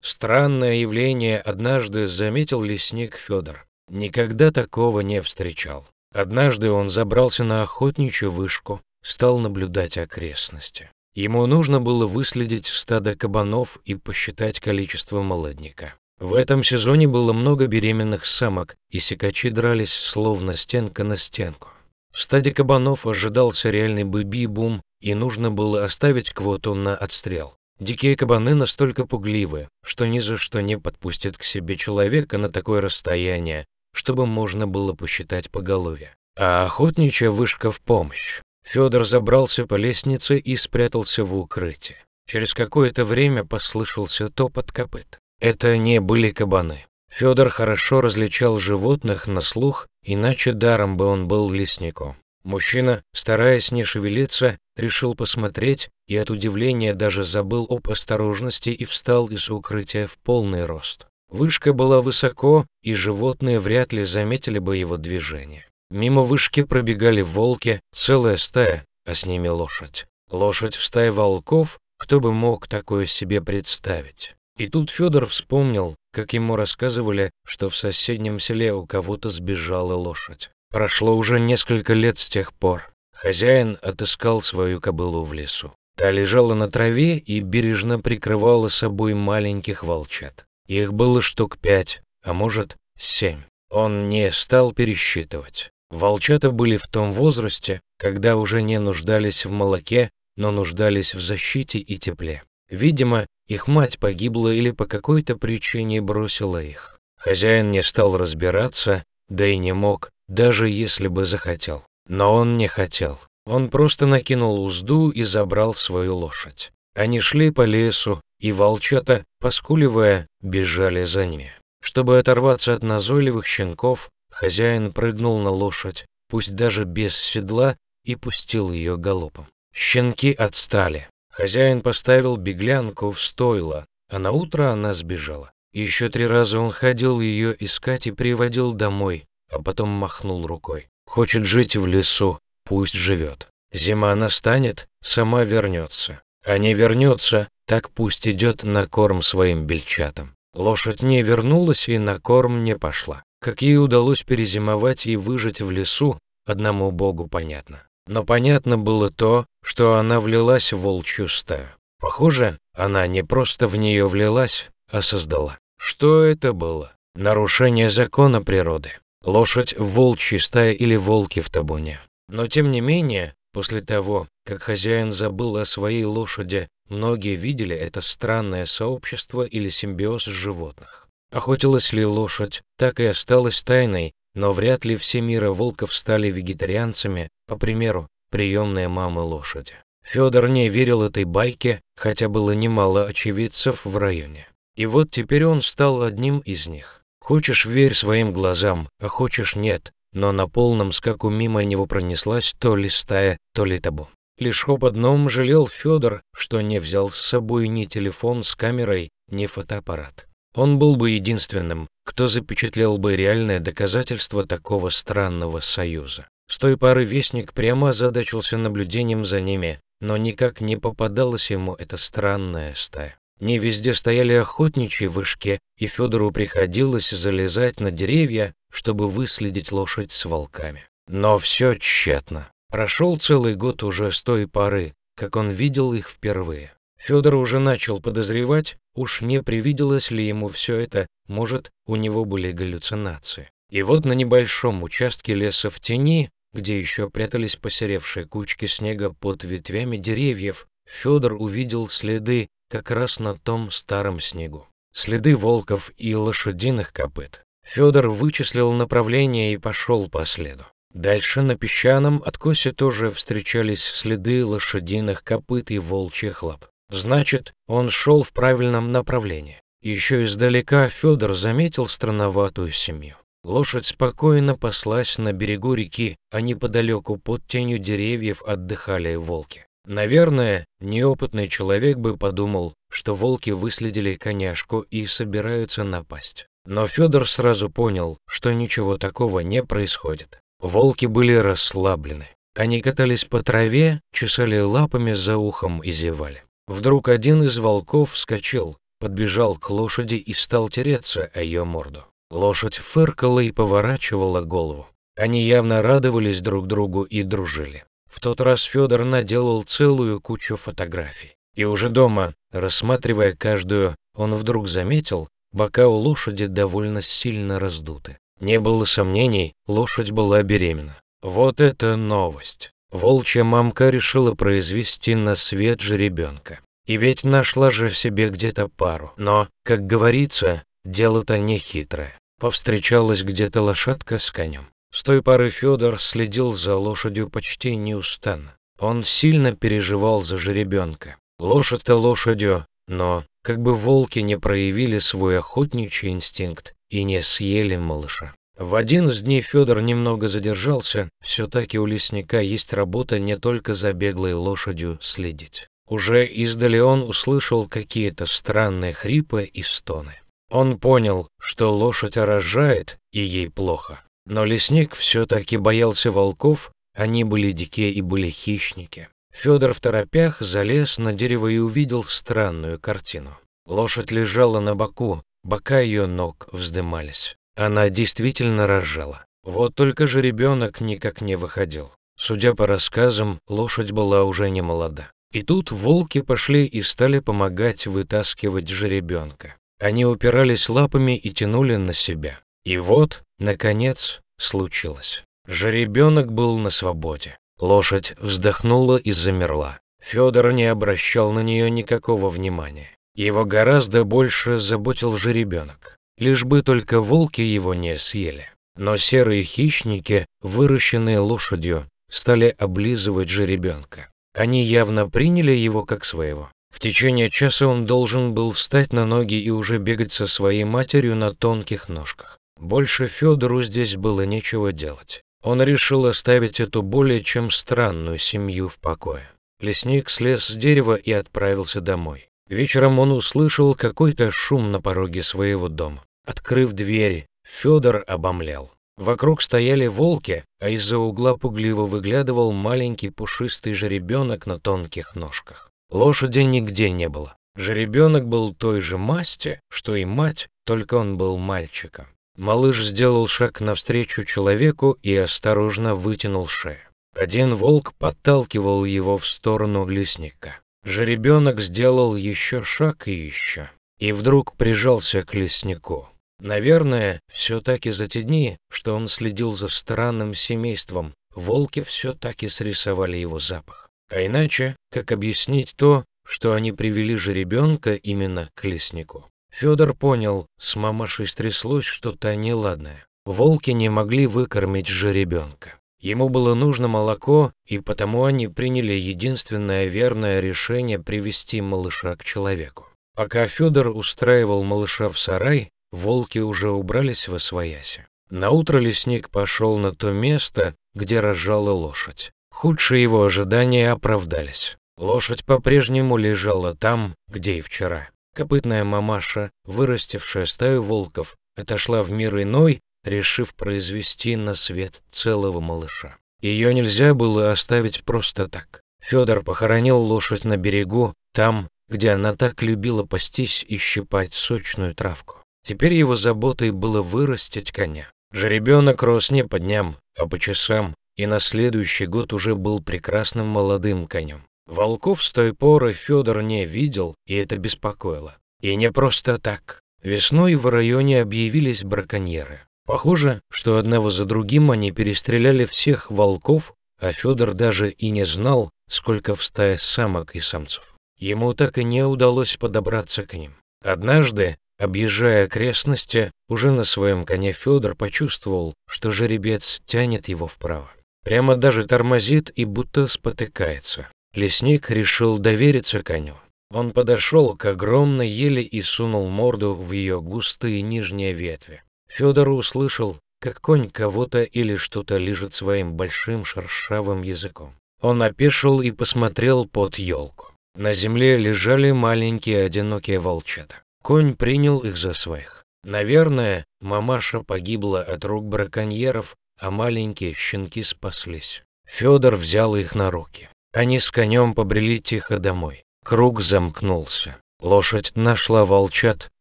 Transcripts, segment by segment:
Странное явление однажды заметил лесник Федор. Никогда такого не встречал. Однажды он забрался на охотничью вышку, стал наблюдать окрестности. Ему нужно было выследить стадо кабанов и посчитать количество молодняка. В этом сезоне было много беременных самок, и секачи дрались словно стенка на стенку. В стаде кабанов ожидался реальный бэби-бум, и нужно было оставить квоту на отстрел. Дикие кабаны настолько пугливы, что ни за что не подпустят к себе человека на такое расстояние, чтобы можно было посчитать по голове. А охотничья вышка в помощь. Федор забрался по лестнице и спрятался в укрытие. Через какое-то время послышался топот копыт. Это не были кабаны. Федор хорошо различал животных на слух, иначе даром бы он был лесником. Мужчина, стараясь не шевелиться, решил посмотреть и от удивления даже забыл об осторожности и встал из укрытия в полный рост. Вышка была высоко, и животные вряд ли заметили бы его движение. Мимо вышки пробегали волки, целая стая, а с ними лошадь. Лошадь в стае волков, кто бы мог такое себе представить. И тут Федор вспомнил, как ему рассказывали, что в соседнем селе у кого-то сбежала лошадь. Прошло уже несколько лет с тех пор. Хозяин отыскал свою кобылу в лесу. Та лежала на траве и бережно прикрывала собой маленьких волчат. Их было штук пять, а может, семь. Он не стал пересчитывать. Волчата были в том возрасте, когда уже не нуждались в молоке, но нуждались в защите и тепле. Видимо, их мать погибла или по какой-то причине бросила их. Хозяин не стал разбираться, да и не мог, даже если бы захотел. Но он не хотел. Он просто накинул узду и забрал свою лошадь. Они шли по лесу, и волчата, поскуливая, бежали за ними. Чтобы оторваться от назойливых щенков, хозяин прыгнул на лошадь, пусть даже без седла, и пустил ее галопом. Щенки отстали. Хозяин поставил беглянку в стойло, а на утро она сбежала. Еще три раза он ходил ее искать и приводил домой, а потом махнул рукой. Хочет жить в лесу, пусть живет. Зима настанет, сама вернется. А не вернется, так пусть идет на корм своим бельчатам. Лошадь не вернулась и на корм не пошла. Как ей удалось перезимовать и выжить в лесу, одному богу понятно. Но понятно было то, что она влилась в волчью стаю. Похоже, она не просто в нее влилась, а создала. Что это было? Нарушение закона природы. Лошадь – волчья стая или волки в табуне. Но тем не менее, после того, как хозяин забыл о своей лошади, многие видели это странное сообщество или симбиоз животных. Охотилась ли лошадь, так и осталась тайной, но вряд ли все мира волков стали вегетарианцами, по примеру, приемные мамы лошади. Федор не верил этой байке, хотя было немало очевидцев в районе. И вот теперь он стал одним из них. Хочешь — верь своим глазам, а хочешь — нет. Но на полном скаку мимо него пронеслась то ли стая, то ли табу. Лишь об одном жалел Федор, что не взял с собой ни телефон с камерой, ни фотоаппарат. Он был бы единственным, кто запечатлел бы реальное доказательство такого странного союза. С той поры Вестник прямо озадачился наблюдением за ними, но никак не попадалась ему эта странная стая. Не везде стояли охотничьи вышки, и Федору приходилось залезать на деревья, чтобы выследить лошадь с волками. Но все тщетно. Прошел целый год уже с той поры, как он видел их впервые. Федор уже начал подозревать, уж не привиделось ли ему все это, может, у него были галлюцинации. И вот на небольшом участке леса в тени, где еще прятались посеревшие кучки снега под ветвями деревьев, Федор увидел следы как раз на том старом снегу. Следы волков и лошадиных копыт. Федор вычислил направление и пошел по следу. Дальше на песчаном откосе тоже встречались следы лошадиных копыт и волчьих лап. Значит, он шел в правильном направлении. Еще издалека Федор заметил странноватую семью. Лошадь спокойно паслась на берегу реки, а неподалеку под тенью деревьев отдыхали волки. Наверное, неопытный человек бы подумал, что волки выследили коняшку и собираются напасть. Но Федор сразу понял, что ничего такого не происходит. Волки были расслаблены. Они катались по траве, чесали лапами за ухом и зевали. Вдруг один из волков вскочил, подбежал к лошади и стал тереться о ее морду. Лошадь фыркала и поворачивала голову. Они явно радовались друг другу и дружили. В тот раз Федор наделал целую кучу фотографий. И уже дома, рассматривая каждую, он вдруг заметил, бока у лошади довольно сильно раздуты. Не было сомнений, лошадь была беременна. Вот это новость! Волчья мамка решила произвести на свет жеребенка. И ведь нашла же в себе где-то пару. Но, как говорится, дело-то не хитрое. Повстречалась где-то лошадка с конем. С той поры Федор следил за лошадью почти неустанно. Он сильно переживал за жеребенка. Лошадь-то лошадью, но как бы волки не проявили свой охотничий инстинкт и не съели малыша. В один из дней Федор немного задержался, все-таки у лесника есть работа не только за беглой лошадью следить. Уже издали он услышал какие-то странные хрипы и стоны. Он понял, что лошадь рожает, и ей плохо. Но лесник все-таки боялся волков, они были дикие и были хищники. Федор в торопях залез на дерево и увидел странную картину. Лошадь лежала на боку, бока ее ног вздымались. Она действительно рожала. Вот только же ребенок никак не выходил. Судя по рассказам, лошадь была уже не молода. И тут волки пошли и стали помогать вытаскивать жеребенка. Они упирались лапами и тянули на себя. И вот Наконец, случилось. Жеребенок был на свободе. Лошадь вздохнула и замерла. Федор не обращал на нее никакого внимания. Его гораздо больше заботил жеребенок. Лишь бы только волки его не съели. Но серые хищники, выращенные лошадью, стали облизывать жеребенка. Они явно приняли его как своего. В течение часа он должен был встать на ноги и уже бегать со своей матерью на тонких ножках. Больше Федору здесь было нечего делать. Он решил оставить эту более чем странную семью в покое. Лесник слез с дерева и отправился домой. Вечером он услышал какой-то шум на пороге своего дома. Открыв дверь, Федор обомлел. Вокруг стояли волки, а из-за угла пугливо выглядывал маленький пушистый жеребенок на тонких ножках. Лошади нигде не было. Жеребенок был той же масти, что и мать, только он был мальчиком. Малыш сделал шаг навстречу человеку и осторожно вытянул шею. Один волк подталкивал его в сторону лесника. Жеребенок сделал еще шаг и еще, и вдруг прижался к леснику. Наверное, все так и за те дни, что он следил за странным семейством, волки все так и срисовали его запах. А иначе, как объяснить то, что они привели жеребенка именно к леснику? Федор понял, с мамашей стряслось что-то неладное. Волки не могли выкормить же ребенка. Ему было нужно молоко, и потому они приняли единственное верное решение привести малыша к человеку. Пока Федор устраивал малыша в сарай, волки уже убрались во свояси. Наутро лесник пошел на то место, где разжала лошадь. Худшие его ожидания оправдались. Лошадь по-прежнему лежала там, где и вчера. Копытная мамаша, вырастившая стаю волков, отошла в мир иной, решив произвести на свет целого малыша. Ее нельзя было оставить просто так. Федор похоронил лошадь на берегу, там, где она так любила пастись и щипать сочную травку. Теперь его заботой было вырастить коня. Жеребенок рос не по дням, а по часам, и на следующий год уже был прекрасным молодым конем. Волков с той поры Федор не видел, и это беспокоило. И не просто так. Весной в районе объявились браконьеры. Похоже, что одного за другим они перестреляли всех волков, а Федор даже и не знал, сколько в стае самок и самцов. Ему так и не удалось подобраться к ним. Однажды, объезжая окрестности, уже на своем коне Федор почувствовал, что жеребец тянет его вправо. Прямо даже тормозит и будто спотыкается. Лесник решил довериться коню. Он подошел к огромной еле и сунул морду в ее густые нижние ветви. Федор услышал, как конь кого-то или что-то лижет своим большим шершавым языком. Он опешил и посмотрел под елку. На земле лежали маленькие одинокие волчата. Конь принял их за своих. Наверное, мамаша погибла от рук браконьеров, а маленькие щенки спаслись. Федор взял их на руки. Они с конем побрели тихо домой. Круг замкнулся. Лошадь нашла волчат,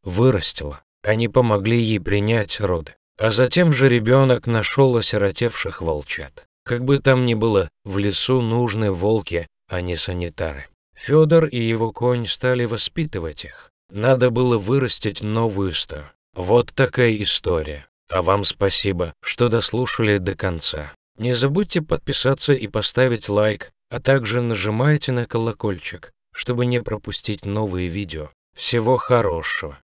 вырастила. Они помогли ей принять роды. А затем же ребенок нашел осиротевших волчат. Как бы там ни было, в лесу нужны волки, а не санитары. Федор и его конь стали воспитывать их. Надо было вырастить новую стаю. Вот такая история. А вам спасибо, что дослушали до конца. Не забудьте подписаться и поставить лайк, а также нажимайте на колокольчик, чтобы не пропустить новые видео. Всего хорошего!